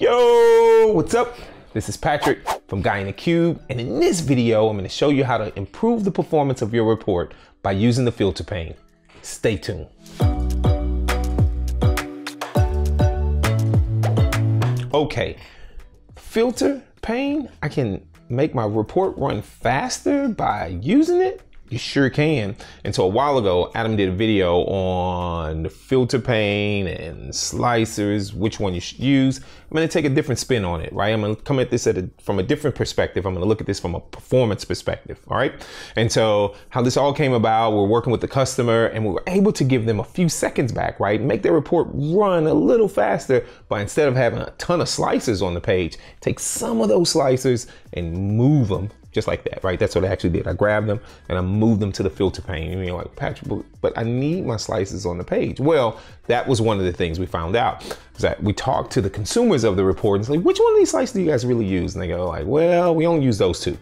Yo, what's up? This is Patrick from Guy in the Cube, and in this video, I'm gonna show you how to improve the performance of your report by using the filter pane. Stay tuned. Okay, filter pane, I can make my report run faster by using it, you sure can. And so a while ago, Adam did a video on filter pane and slicers, which one you should use. I'm gonna take a different spin on it, right? I'm gonna come at this at a, from a different perspective. I'm gonna look at this from a performance perspective, all right? And so how this all came about, we're working with the customer and we were able to give them a few seconds back, right? Make their report run a little faster, but instead of having a ton of slicers on the page, take some of those slicers and move them just like that, right? That's what I actually did. I grabbed them and I moved them to the filter pane. And you're like, Patrick, but I need my slices on the page. Well, that was one of the things we found out is that we talked to the consumers of the report and say, like, which one of these slices do you guys really use? And they go like, well, we only use those two.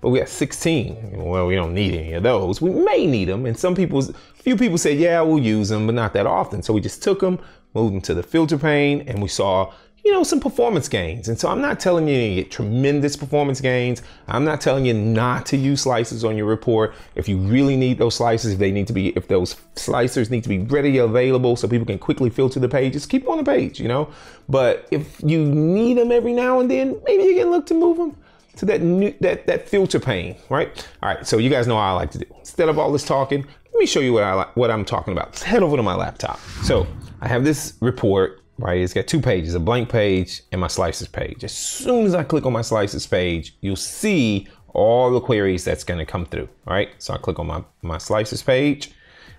But we got 16. Well, we don't need any of those. We may need them. And some people, few people said, yeah, we'll use them, but not that often. So we just took them, moved them to the filter pane, and we saw you know, some performance gains. And so I'm not telling you to get tremendous performance gains. I'm not telling you not to use slices on your report. If you really need those slices, if they need to be, if those slicers need to be ready available so people can quickly filter the pages, keep on the page, you know? But if you need them every now and then, maybe you can look to move them to that new, that, that filter pane, right? All right, so you guys know how I like to do. Instead of all this talking, let me show you what, I, what I'm talking about. Let's head over to my laptop. So I have this report right? It's got two pages, a blank page and my slices page. As soon as I click on my slices page, you'll see all the queries that's gonna come through, right? So I click on my, my slices page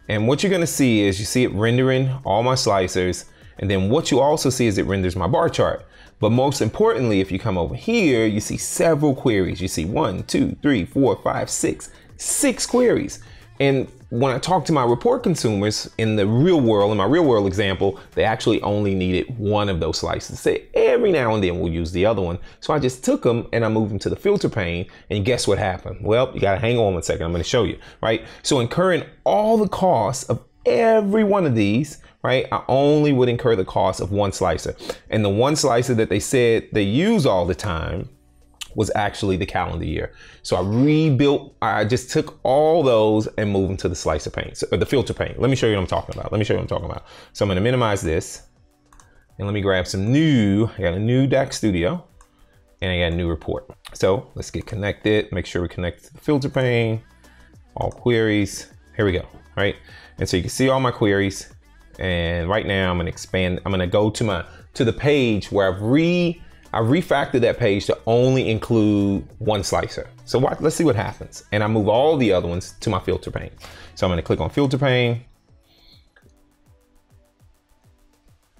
and what you're gonna see is you see it rendering all my slicers and then what you also see is it renders my bar chart. But most importantly, if you come over here, you see several queries. You see one, two, three, four, five, six, six queries. And when I talk to my report consumers in the real world, in my real world example, they actually only needed one of those slices. Say every now and then we'll use the other one. So I just took them and I moved them to the filter pane. And guess what happened? Well, you gotta hang on one second. I'm gonna show you, right? So incurring all the costs of every one of these, right? I only would incur the cost of one slicer. And the one slicer that they said they use all the time was actually the calendar year. So I rebuilt, I just took all those and moved them to the slicer paint, so, the filter paint. Let me show you what I'm talking about. Let me show you what I'm talking about. So I'm gonna minimize this and let me grab some new, I got a new DAC Studio and I got a new report. So let's get connected, make sure we connect to the filter pane, all queries, here we go, right? And so you can see all my queries and right now I'm gonna expand, I'm gonna go to my, to the page where I've re I refactored that page to only include one slicer. So watch, let's see what happens. And I move all the other ones to my filter pane. So I'm gonna click on filter pane.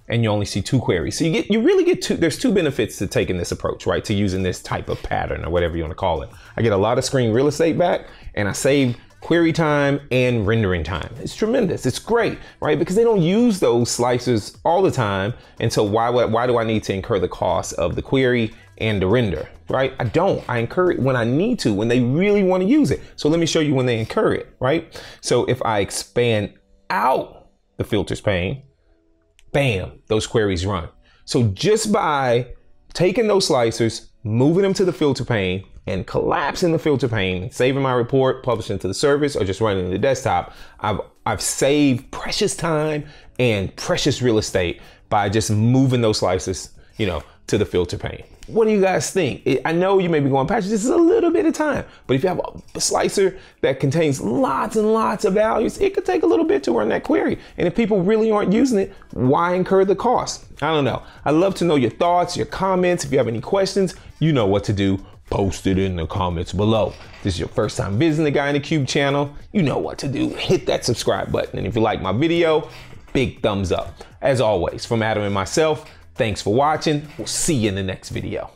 And you only see two queries. So you get, you really get two, there's two benefits to taking this approach, right? To using this type of pattern or whatever you wanna call it. I get a lot of screen real estate back and I save query time and rendering time. It's tremendous. It's great, right? Because they don't use those slicers all the time. And so why, would, why do I need to incur the cost of the query and the render, right? I don't. I incur it when I need to, when they really want to use it. So let me show you when they incur it, right? So if I expand out the filters pane, bam, those queries run. So just by taking those slicers, moving them to the filter pane, and collapsing the filter pane, saving my report, publishing to the service, or just running in the desktop, I've, I've saved precious time and precious real estate by just moving those slices, you know, to the filter pane. What do you guys think? I know you may be going, Patrick, this is a little bit of time, but if you have a slicer that contains lots and lots of values, it could take a little bit to run that query. And if people really aren't using it, why incur the cost? I don't know. I'd love to know your thoughts, your comments. If you have any questions, you know what to do post it in the comments below. If this is your first time visiting the Guy in the Cube channel, you know what to do. Hit that subscribe button. And if you like my video, big thumbs up. As always, from Adam and myself, thanks for watching. We'll see you in the next video.